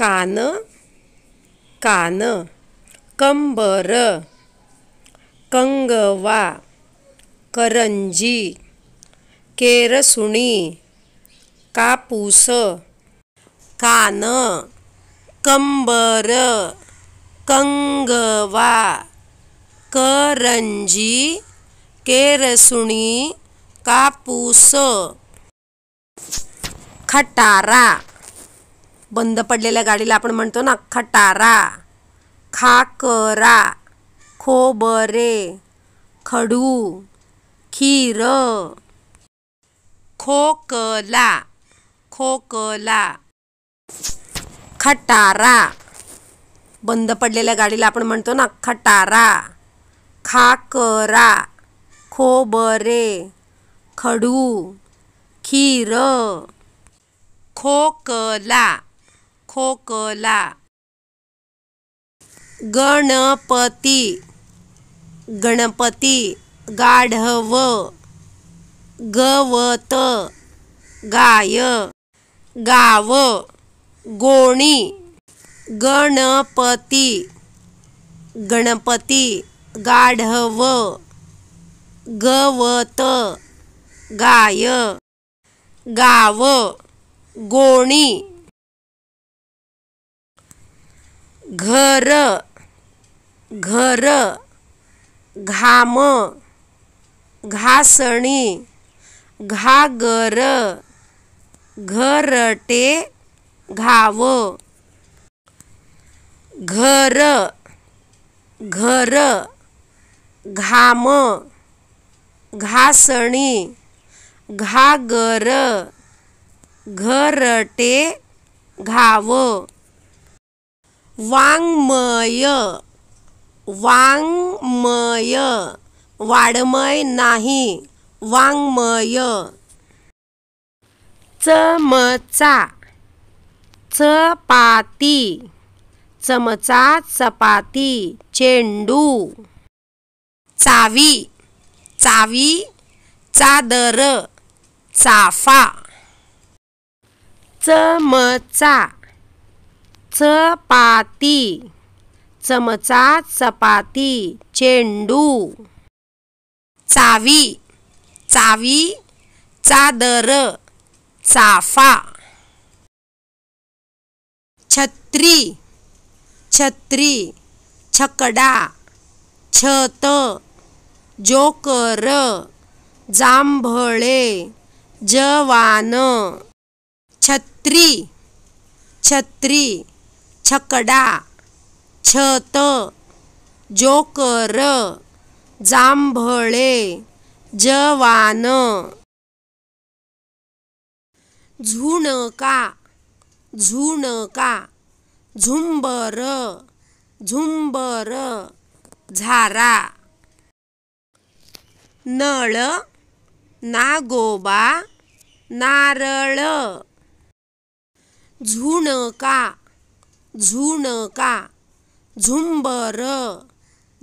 कान कान कंबर कंगवा करंजी केरसुणी कापूस कान कंबर कंगवा करंजी केरसुणी कापूस खटारा बंद पडलेल्या गाडीला आपण म्हणतो ना खटारा खाकरा खोबरे खडू खीर खोकला खोकला खटारा बंद पडलेल्या गाडीला आपण म्हणतो ना खटारा खाकरा खोबरे खडू खीर खोकला खोकला गणपती गणपती गाढव गवत गाय गाव गोणी गणपती गणपती गाढव गवत गाय गाव गोणी घर घर घाम घासणी घागर घरटे घाव घर घर घाम घासणी घागर घरटे घाव वाङ्मय वाङ्मय वाङ्मय नाही वाङ्मय चमचा चपाती चमचा चपाती चेंडू चावी चावी चादर चाफा चमचा चपाती चमचा चपाती चेंडू चावी चावी चादर चाफा छत्री छत्री छकडा छत जोकर जांभळे जवान छत्री छत्री छकडा छत जोकर जांभळे जवान झुणका झुणका झुंबर झुंबर झारा नळ नागोबा नारळ झुणका झुणका झुंबर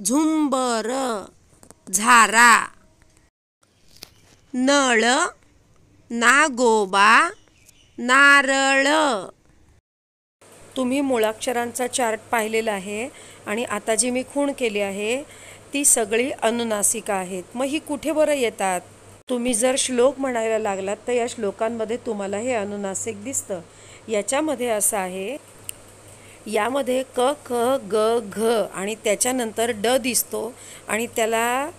झुंबर झारा नळ नागोबा नारळ तुम्ही मुळाक्षरांचा चार्ट पाहिलेला आहे आणि आता जी मी खूण केली आहे ती सगळी अनुनासिका आहेत मग ही कुठे बरं येतात तुम्ही जर श्लोक म्हणायला लागलात तर या श्लोकांमध्ये तुम्हाला हे अनुनासिक दिसतं याच्यामध्ये असं आहे यामध्ये क ख ग घ आणि त्याच्यानंतर ड दिसतो आणि त्याला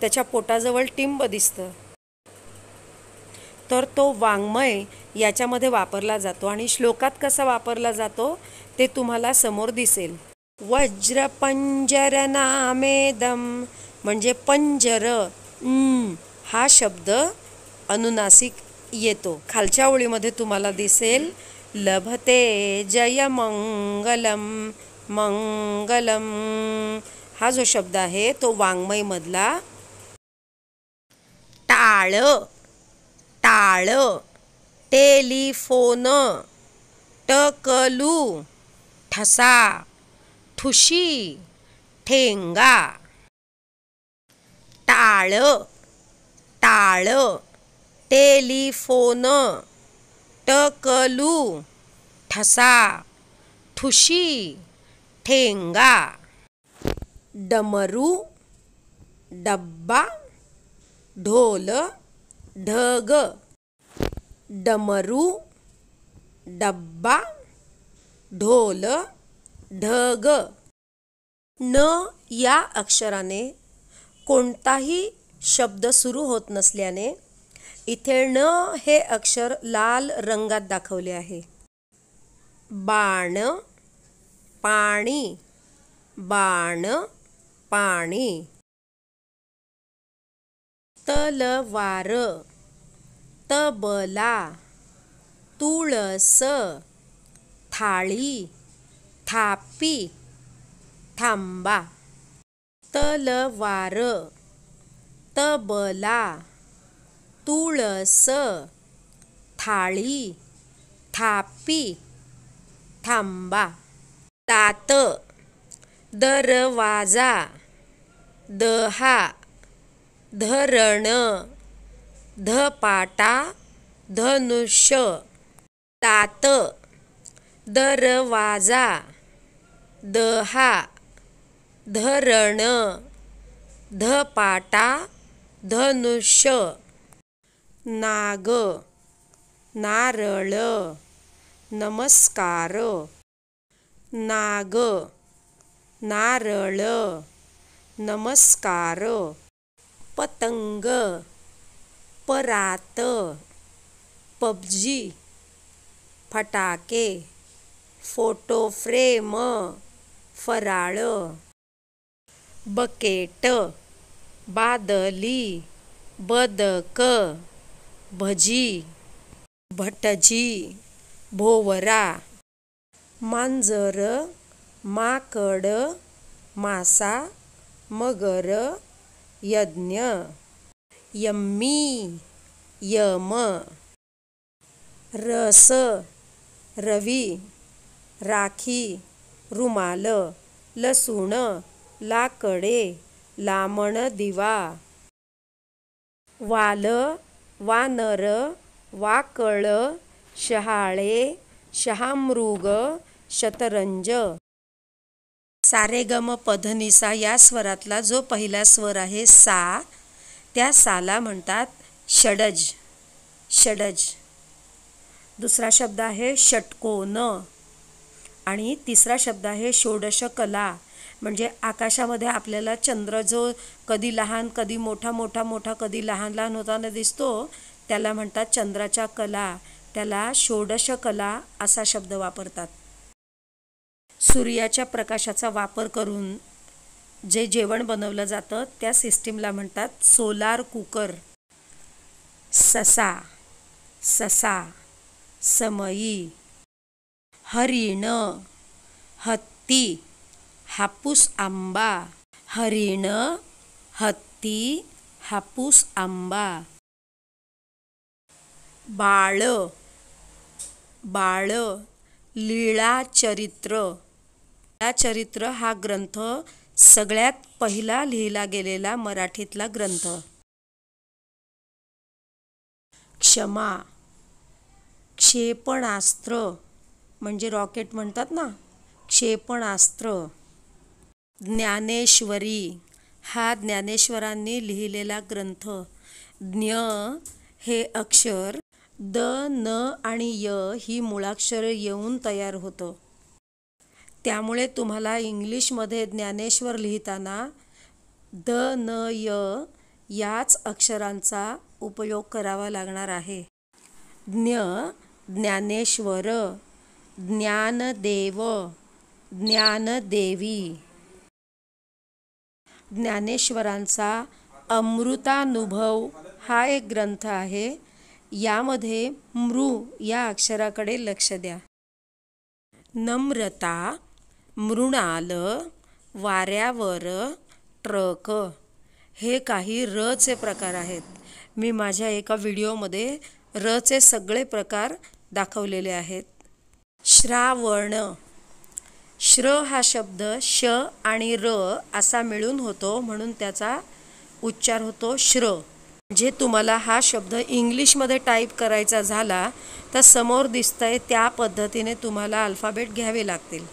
त्याच्या पोटाजवळ टिंब दिसतं तर तो वाङ्मय याच्यामध्ये वापरला जातो आणि श्लोकात कसा वापरला जातो ते तुम्हाला समोर दिसेल नामेदम म्हणजे पंजर हा शब्द अनुनासिक येतो खालच्या ओळीमध्ये तुम्हाला दिसेल लभते जयमंगलम मंगलम हा जो शब्द आहे तो वाङ्मयमधला टाळ टाळ टेलिफोन टकलू ठसा ठुशी ठेंगा टाळ टाळ टेलिफोन टकलू ठसा ठुशी ठेंगा डमरू डब्बा ढोल ढग डमरू डब्बा ढोल ढग न या अक्षराने कोणताही शब्द सुरू होत नसल्याने इथे न हे अक्षर लाल रंगात दाखवले आहे बाण पाणी बाण पाणी तलवार तबला तुळस थाळी थापी थांबा तलवार तबला तुळस थाळी थापी थांबा तात दरवाजा दहा धरण धपाटा धनुष्य तात दरवाजा दहा धरण धपाटा धनुष्य नाग नारळ नमस्कार नाग नारळ नमस्कार पतंग परात पबजी फटाके फोटो फ्रेम फराळ बकेट बादली बदक भजी भटजी भोवरा मांजर माकड मासा मगर यज्ञ यम्मी यम रस रवी राखी रुमाल लसूण लाकडे लामण दिवा वाल वानर वाकळ शहाळे शहामृग शतरंज सारेगम पधनिसा या स्वरातला जो पहिला स्वर आहे सा त्या साला म्हणतात षडज षडज दुसरा शब्द आहे षटकोन आणि तिसरा शब्द आहे षोडशकला म्हणजे आकाशामध्ये आपल्याला चंद्र जो कधी लहान कधी मोठा मोठा मोठा कधी लहान लहान होताना दिसतो त्याला म्हणतात चंद्राच्या कला त्याला षोडश कला असा शब्द वापरतात सूर्याच्या प्रकाशाचा वापर करून जे जेवण बनवलं जातं त्या सिस्टीमला म्हणतात सोलार कुकर ससा ससा समयी हरिण हत्ती हापूस आंबा हरिण हत्ती हापूस आंबा बाळ बाळ चरित्र लीळा चरित्र हा ग्रंथ सगळ्यात पहिला लिहिला गेलेला मराठीतला ग्रंथ क्षमा क्षेपणास्त्र म्हणजे रॉकेट म्हणतात ना क्षेपणास्त्र ज्ञानेश्वरी हा ज्ञानेश्वरांनी लिहिलेला ग्रंथ ज्ञ हे अक्षर द न आणि य ही मुळाक्षर येऊन तयार होतं त्यामुळे तुम्हाला इंग्लिशमध्ये ज्ञानेश्वर लिहिताना द न य याच अक्षरांचा उपयोग करावा लागणार आहे ज्ञ ज्ञानेश्वर ज्ञानदेव ज्ञानदेवी ज्ञानेश्वरांचा अमृतानुभव हा एक ग्रंथ आहे यामध्ये मृ या अक्षराकडे लक्ष द्या नम्रता मृणाल वाऱ्यावर ट्रक हे काही रचे प्रकार आहेत मी माझ्या एका व्हिडिओमध्ये रचे सगळे प्रकार दाखवलेले आहेत श्रावण श्र हा शब्द श आणि र असा मिळून होतो म्हणून त्याचा उच्चार होतो श्र जे तुम्हाला हा शब्द इंग्लिशमध्ये टाईप करायचा झाला तर समोर दिसतंय त्या पद्धतीने तुम्हाला अल्फाबेट घ्यावे लागतील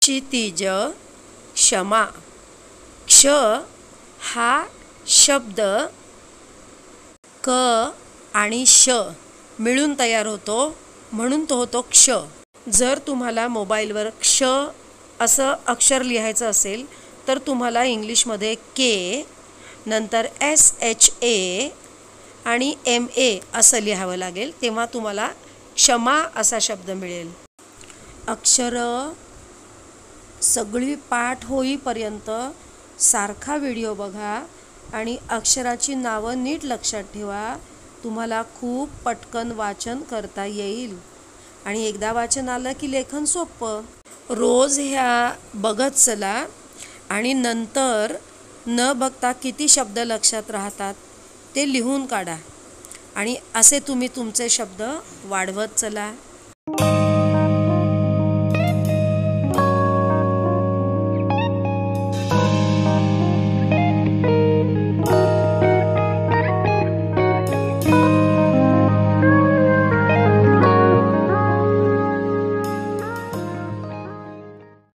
क्षितिज क्षमा क्ष हा शब्द क आणि श मिळून तयार होतो म्हणून तो होतो क्ष जर तुम्हाला मोबाईलवर क्ष असं अक्षर लिहायचं असेल तर तुम्हाला इंग्लिशमध्ये के नंतर एस एच ए आणि एम ए असं लिहावं लागेल तेव्हा तुम्हाला क्षमा असा शब्द मिळेल अक्षरं सगळी पाठ होईपर्यंत सारखा व्हिडिओ बघा आणि अक्षराची नावं नीट लक्षात ठेवा तुम्हाला खूप पटकन वाचन करता येईल आणि एकदा वाचन आलं की लेखन सोपं रोज ह्या बघत चला आणि नंतर न बघता किती शब्द लक्षात राहतात ते लिहून काढा आणि असे तुम्ही तुमचे शब्द वाढवत चला